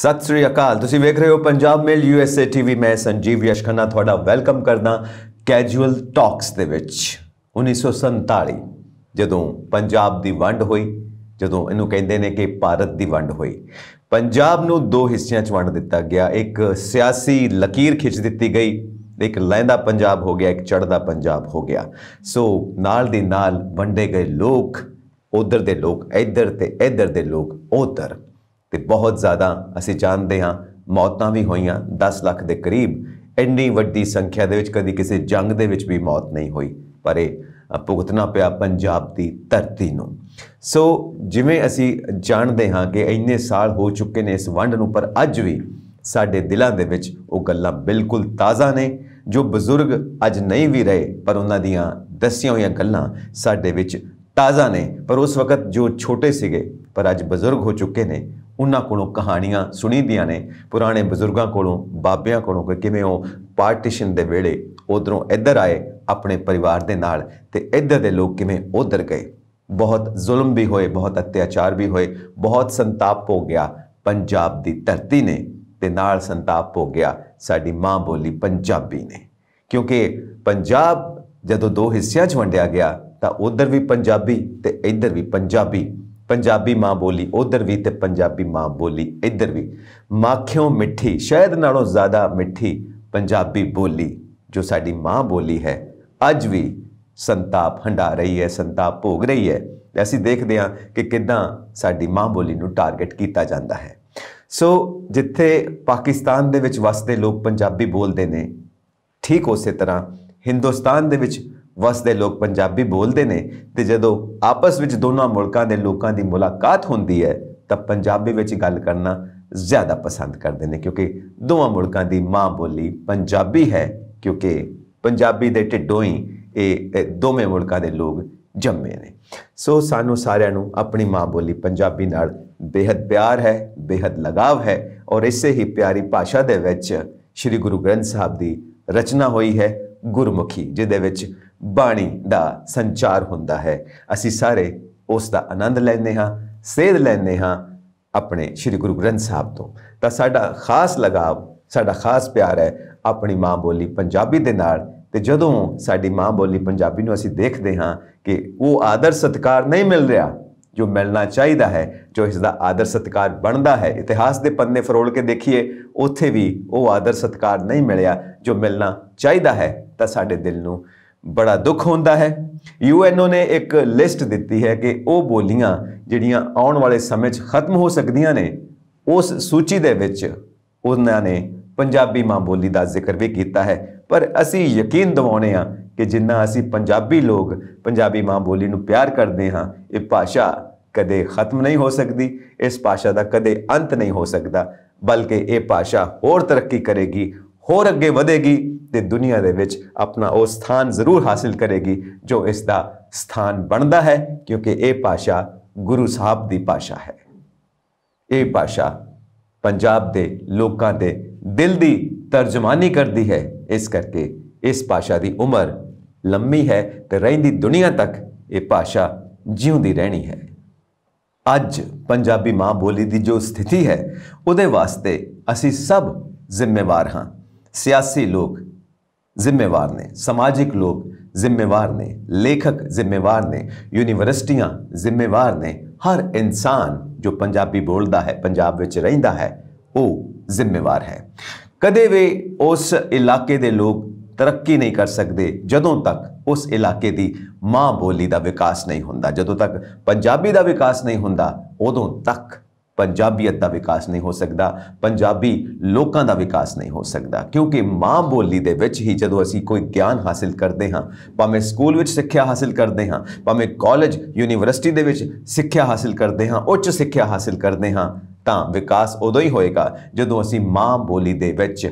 ਸਤਿ ਸ੍ਰੀ ਅਕਾਲ ਤੁਸੀਂ ਵੇਖ ਰਹੇ ਹੋ ਪੰਜਾਬ ਮੇਲ ਯੂਐਸਏ ਟੀਵੀ ਮੈਂ ਸੰਜੀਵ ਯਸ਼ਖਨਾ ਤੁਹਾਡਾ ਵੈਲਕਮ ਕਰਦਾ ਕੈਜੂਅਲ ਟਾਕਸ ਦੇ ਵਿੱਚ 1947 ਜਦੋਂ ਪੰਜਾਬ ਦੀ ਵੰਡ ਹੋਈ ਜਦੋਂ ਇਹਨੂੰ ਕਹਿੰਦੇ ਨੇ ਕਿ ਭਾਰਤ ਦੀ ਵੰਡ ਹੋਈ ਪੰਜਾਬ ਨੂੰ ਦੋ ਹਿੱਸਿਆਂ 'ਚ ਵੰਡ ਦਿੱਤਾ ਗਿਆ ਇੱਕ ਸਿਆਸੀ ਲਕੀਰ ਖਿੱਚ ਦਿੱਤੀ ਗਈ ਇੱਕ ਲੈਂਦਾ ਪੰਜਾਬ ਹੋ ਗਿਆ ਇੱਕ ਚੜਦਾ ਪੰਜਾਬ ਹੋ ਗਿਆ ਸੋ ਨਾਲ ਦੇ ਨਾਲ ਵੰਡੇ ਗਏ ਲੋਕ ਉਧਰ ਦੇ ਲੋਕ ਇੱਧਰ ਤੇ ਇੱਧਰ ਦੇ ਲੋਕ ਉਧਰ ਤੇ ਬਹੁਤ ਜ਼ਿਆਦਾ ਅਸੀਂ ਜਾਣਦੇ ਹਾਂ ਮੌਤਾਂ ਵੀ ਹੋਈਆਂ 10 ਲੱਖ ਦੇ ਕਰੀਬ ਇੰਨੀ ਵੱਡੀ ਸੰਖਿਆ ਦੇ ਵਿੱਚ ਕਦੀ ਕਿਸੇ ਜੰਗ ਦੇ ਵਿੱਚ ਵੀ ਮੌਤ ਨਹੀਂ ਹੋਈ ਪਰ ਇਹ ਭੁਗਤਣਾ ਪਿਆ ਪੰਜਾਬ ਦੀ ਧਰਤੀ ਨੂੰ ਸੋ ਜਿਵੇਂ ਅਸੀਂ ਜਾਣਦੇ ਹਾਂ ਕਿ ਇੰਨੇ ਸਾਲ ਹੋ ਚੁੱਕੇ ਨੇ ਇਸ ਵੰਡ ਨੂੰ ਪਰ ਅੱਜ ਵੀ ਸਾਡੇ ਦਿਲਾਂ ਦੇ ਵਿੱਚ ਉਹ ਗੱਲਾਂ ਬਿਲਕੁਲ ਤਾਜ਼ਾ ਨੇ ਜੋ ਬਜ਼ੁਰਗ ਅੱਜ ਨਹੀਂ ਵੀ ਰਹੇ ਪਰ ਉਹਨਾਂ ਦੀਆਂ ਦੱਸੀਆਂ ਹੋਈਆਂ ਗੱਲਾਂ ਸਾਡੇ ਵਿੱਚ ਤਾਜ਼ਾ ਨੇ ਪਰ ਉਸ ਵਕਤ ਜੋ ਛੋਟੇ ਸੀਗੇ ਪਰ ਅੱਜ ਬਜ਼ੁਰਗ ਹੋ ਚੁੱਕੇ ਨੇ ਉਹਨਾਂ ਕੋਲੋਂ ਕਹਾਣੀਆਂ ਸੁਣੀਦੀਆਂ ਨੇ ਪੁਰਾਣੇ ਬਜ਼ੁਰਗਾਂ ਕੋਲੋਂ ਬਾਬਿਆਂ ਕੋਲੋਂ ਕਿ ਕਿਵੇਂ ਉਹ ਪਾਰਟੀਸ਼ਨ ਦੇ ਵੇਲੇ ਉਧਰੋਂ ਇੱਧਰ ਆਏ ਆਪਣੇ ਪਰਿਵਾਰ ਦੇ ਨਾਲ ਤੇ ਇੱਧਰ ਦੇ ਲੋਕ ਕਿਵੇਂ ਉਧਰ ਗਏ ਬਹੁਤ ਜ਼ੁਲਮ ਵੀ ਹੋਏ ਬਹੁਤ ਅਤਿਆਚਾਰ ਵੀ ਹੋਏ ਬਹੁਤ ਸੰਤਾਪ ਹੋ ਗਿਆ ਪੰਜਾਬ ਦੀ ਧਰਤੀ ਨੇ ਤੇ ਨਾਲ ਸੰਤਾਪ ਹੋ ਗਿਆ ਸਾਡੀ ਮਾਂ ਬੋਲੀ ਪੰਜਾਬੀ ਨੇ ਕਿਉਂਕਿ ਪੰਜਾਬ ਜਦੋਂ ਦੋ ਹਿੱਸਿਆਂ 'ਚ ਵੰਡਿਆ ਗਿਆ ਤਾਂ ਉਧਰ ਵੀ ਪੰਜਾਬੀ ਤੇ ਇੱਧਰ ਵੀ ਪੰਜਾਬੀ ਪੰਜਾਬੀ ਮਾਂ ਬੋਲੀ ਉਧਰ ਵੀ ਤੇ ਪੰਜਾਬੀ ਮਾਂ ਬੋਲੀ ਇਧਰ ਵੀ ਮਾਖਿਓ ਮਿੱਠੀ ਸ਼ਹਿਦ ਨਾਲੋਂ ਜ਼ਿਆਦਾ ਮਿੱਠੀ ਪੰਜਾਬੀ ਬੋਲੀ ਜੋ ਸਾਡੀ ਮਾਂ ਬੋਲੀ ਹੈ ਅੱਜ ਵੀ ਸੰਤਾਪ ਹੰਡਾ ਰਹੀ ਹੈ ਸੰਤਾਪ ਭੋਗ ਰਹੀ ਹੈ ਅਸੀਂ ਦੇਖਦੇ ਹਾਂ ਕਿ ਕਿਦਾਂ ਸਾਡੀ ਮਾਂ ਬੋਲੀ ਨੂੰ ਟਾਰਗੇਟ ਕੀਤਾ ਜਾਂਦਾ ਹੈ ਸੋ ਜਿੱਥੇ ਪਾਕਿਸਤਾਨ ਦੇ ਵਿੱਚ ਵਸਦੇ ਲੋਕ ਪੰਜਾਬੀ ਬੋਲਦੇ ਨੇ ਠੀਕ ਉਸੇ ਤਰ੍ਹਾਂ ਹਿੰਦੁਸਤਾਨ ਦੇ ਵਿੱਚ ਵਸਦੇ ਲੋਕ ਪੰਜਾਬੀ ਬੋਲਦੇ ਨੇ ਤੇ ਜਦੋਂ ਆਪਸ ਵਿੱਚ ਦੋਨਾਂ ਮੁਲਕਾਂ ਦੇ ਲੋਕਾਂ ਦੀ ਮੁਲਾਕਾਤ ਹੁੰਦੀ ਹੈ ਤਾਂ ਪੰਜਾਬੀ ਵਿੱਚ ਗੱਲ ਕਰਨਾ ਜ਼ਿਆਦਾ ਪਸੰਦ ਕਰਦੇ ਨੇ ਕਿਉਂਕਿ ਦੋਵਾਂ ਮੁਲਕਾਂ ਦੀ ਮਾਂ ਬੋਲੀ ਪੰਜਾਬੀ ਹੈ ਕਿਉਂਕਿ ਪੰਜਾਬੀ ਦੇ ਢਿੱਡੋਂ ਹੀ ਇਹ ਦੋਵੇਂ ਮੁਲਕਾਂ ਦੇ ਲੋਕ ਜੰਮੇ ਨੇ ਸੋ ਸਾਨੂੰ ਸਾਰਿਆਂ ਨੂੰ ਆਪਣੀ ਮਾਂ ਬੋਲੀ ਪੰਜਾਬੀ ਨਾਲ ਬੇहद ਪਿਆਰ ਹੈ ਬੇहद ਲਗਾਵ ਹੈ ਔਰ ਇਸੇ ਹੀ ਪਿਆਰੀ ਭਾਸ਼ਾ ਦੇ ਵਿੱਚ ਸ੍ਰੀ ਗੁਰੂ ਗ੍ਰੰਥ ਸਾਹਿਬ ਦੀ ਰਚਨਾ ਹੋਈ ਹੈ ਗੁਰਮੁਖੀ ਜਿਹਦੇ ਵਿੱਚ ਬਾਣੀ ਦਾ ਸੰਚਾਰ ਹੁੰਦਾ ਹੈ ਅਸੀਂ ਸਾਰੇ ਉਸ ਦਾ ਆਨੰਦ ਲੈਂਦੇ ਹਾਂ ਸੇਧ ਲੈਂਦੇ ਹਾਂ ਆਪਣੇ ਸ੍ਰੀ ਗੁਰੂ ਗ੍ਰੰਥ ਸਾਹਿਬ ਤੋਂ ਤਾਂ ਸਾਡਾ ਖਾਸ ਲਗਾਵ ਸਾਡਾ ਖਾਸ ਪਿਆਰ ਹੈ ਆਪਣੀ ਮਾਂ ਬੋਲੀ ਪੰਜਾਬੀ ਦੇ ਨਾਲ ਤੇ ਜਦੋਂ ਸਾਡੀ ਮਾਂ ਬੋਲੀ ਪੰਜਾਬੀ ਨੂੰ ਅਸੀਂ ਦੇਖਦੇ ਹਾਂ ਕਿ ਉਹ ਆਦਰ ਸਤਕਾਰ ਨਹੀਂ ਮਿਲ ਰਿਹਾ ਜੋ ਮਿਲਣਾ ਚਾਹੀਦਾ ਹੈ ਜੋ ਇਸ ਦਾ ਆਦਰ ਸਤਕਾਰ ਬਣਦਾ ਹੈ ਇਤਿਹਾਸ ਦੇ ਪੰਨੇ ਫਰੋਲ ਕੇ ਦੇਖੀਏ ਉੱਥੇ ਵੀ ਉਹ ਆਦਰ ਸਤਕਾਰ ਨਹੀਂ ਮਿਲਿਆ ਜੋ ਮਿਲਣਾ ਚਾਹੀਦਾ ਹੈ ਤਾਂ ਸਾਡੇ ਦਿਲ ਨੂੰ ਬੜਾ ਦੁੱਖ ਹੁੰਦਾ ਹੈ ਯੂਐਨਓ ਨੇ ਇੱਕ ਲਿਸਟ ਦਿੱਤੀ ਹੈ ਕਿ ਉਹ ਬੋਲੀਆਂ ਜਿਹੜੀਆਂ ਆਉਣ ਵਾਲੇ ਸਮੇਂ 'ਚ ਖਤਮ ਹੋ ਸਕਦੀਆਂ ਨੇ ਉਸ ਸੂਚੀ ਦੇ ਵਿੱਚ ਉਹਨਾਂ ਨੇ ਪੰਜਾਬੀ ਮਾਂ ਬੋਲੀ ਦਾ ਜ਼ਿਕਰ ਵੀ ਕੀਤਾ ਹੈ ਪਰ ਅਸੀਂ ਯਕੀਨ ਦਿਵਾਉਨੇ ਆ ਕਿ ਜਿੰਨਾ ਅਸੀਂ ਪੰਜਾਬੀ ਲੋਕ ਪੰਜਾਬੀ ਮਾਂ ਬੋਲੀ ਨੂੰ ਪਿਆਰ ਕਰਦੇ ਹਾਂ ਇਹ ਭਾਸ਼ਾ ਕਦੇ ਖਤਮ ਨਹੀਂ ਹੋ ਸਕਦੀ ਇਸ ਭਾਸ਼ਾ ਦਾ ਕਦੇ ਅੰਤ ਨਹੀਂ ਹੋ ਸਕਦਾ ਬਲਕਿ ਇਹ ਭਾਸ਼ਾ ਹੋਰ ਤਰੱਕੀ ਕਰੇਗੀ ਹੋਰ ਅੱਗੇ ਵਧੇਗੀ ਤੇ ਦੁਨੀਆ ਦੇ ਵਿੱਚ ਆਪਣਾ ਉਹ ਸਥਾਨ ਜ਼ਰੂਰ ਹਾਸਲ ਕਰੇਗੀ ਜੋ ਇਸ ਦਾ ਸਥਾਨ ਬਣਦਾ ਹੈ ਕਿਉਂਕਿ ਇਹ ਭਾਸ਼ਾ ਗੁਰੂ ਸਾਹਿਬ ਦੀ ਭਾਸ਼ਾ ਹੈ ਇਹ ਭਾਸ਼ਾ ਪੰਜਾਬ ਦੇ ਲੋਕਾਂ ਦੇ ਦਿਲ ਦੀ ਤਰਜਮਾਨੀ ਕਰਦੀ ਹੈ ਇਸ ਕਰਕੇ ਇਸ ਭਾਸ਼ਾ ਦੀ ਉਮਰ ਲੰਮੀ ਹੈ ਤੇ ਰਹਿੰਦੀ ਦੁਨੀਆ ਤੱਕ ਇਹ ਭਾਸ਼ਾ ਜਿਉਂਦੀ ਰਹਿਣੀ ਹੈ ਅੱਜ ਪੰਜਾਬੀ ਮਾਂ ਬੋਲੀ ਦੀ ਜੋ ਸਥਿਤੀ ਹੈ ਉਹਦੇ ਵਾਸਤੇ ਅਸੀਂ ਸਭ ਜ਼ਿੰਮੇਵਾਰ ਹਾਂ ਸਿਆਸੀ ਲੋਕ ਜ਼ਿੰਮੇਵਾਰ ਨੇ ਸਮਾਜਿਕ ਲੋਕ ਜ਼ਿੰਮੇਵਾਰ ਨੇ ਲੇਖਕ ਜ਼ਿੰਮੇਵਾਰ ਨੇ ਯੂਨੀਵਰਸਿਟੀਆਂ ਜ਼ਿੰਮੇਵਾਰ ਨੇ ਹਰ ਇਨਸਾਨ ਜੋ ਪੰਜਾਬੀ ਬੋਲਦਾ ਹੈ ਪੰਜਾਬ ਵਿੱਚ ਰਹਿੰਦਾ ਹੈ ਉਹ ਜ਼ਿੰਮੇਵਾਰ ਹੈ ਕਦੇ ਵੀ ਉਸ ਇਲਾਕੇ ਦੇ ਲੋਕ ਤਰੱਕੀ ਨਹੀਂ ਕਰ ਸਕਦੇ ਜਦੋਂ ਤੱਕ ਉਸ ਇਲਾਕੇ ਦੀ ਮਾਂ ਬੋਲੀ ਦਾ ਵਿਕਾਸ ਨਹੀਂ ਹੁੰਦਾ ਜਦੋਂ ਤੱਕ ਪੰਜਾਬੀ ਦਾ ਵਿਕਾਸ ਨਹੀਂ ਹੁੰਦਾ ਉਦੋਂ ਤੱਕ ਪੰਜਾਬੀਅਤ ਦਾ ਵਿਕਾਸ ਨਹੀਂ ਹੋ ਸਕਦਾ ਪੰਜਾਬੀ ਲੋਕਾਂ ਦਾ ਵਿਕਾਸ ਨਹੀਂ ਹੋ ਸਕਦਾ ਕਿਉਂਕਿ ਮਾਂ ਬੋਲੀ ਦੇ ਵਿੱਚ ਹੀ ਜਦੋਂ ਅਸੀਂ ਕੋਈ ਗਿਆਨ ਹਾਸਲ ਕਰਦੇ ਹਾਂ ਭਾਵੇਂ ਸਕੂਲ ਵਿੱਚ ਸਿੱਖਿਆ ਹਾਸਲ ਕਰਦੇ ਹਾਂ ਭਾਵੇਂ ਕਾਲਜ ਯੂਨੀਵਰਸਿਟੀ ਦੇ ਵਿੱਚ ਸਿੱਖਿਆ ਹਾਸਲ ਕਰਦੇ ਹਾਂ ਉੱਚ ਸਿੱਖਿਆ ਹਾਸਲ ਕਰਦੇ ਹਾਂ ਤਾਂ ਵਿਕਾਸ ਉਦੋਂ ਹੀ ਹੋਏਗਾ ਜਦੋਂ ਅਸੀਂ ਮਾਂ ਬੋਲੀ ਦੇ ਵਿੱਚ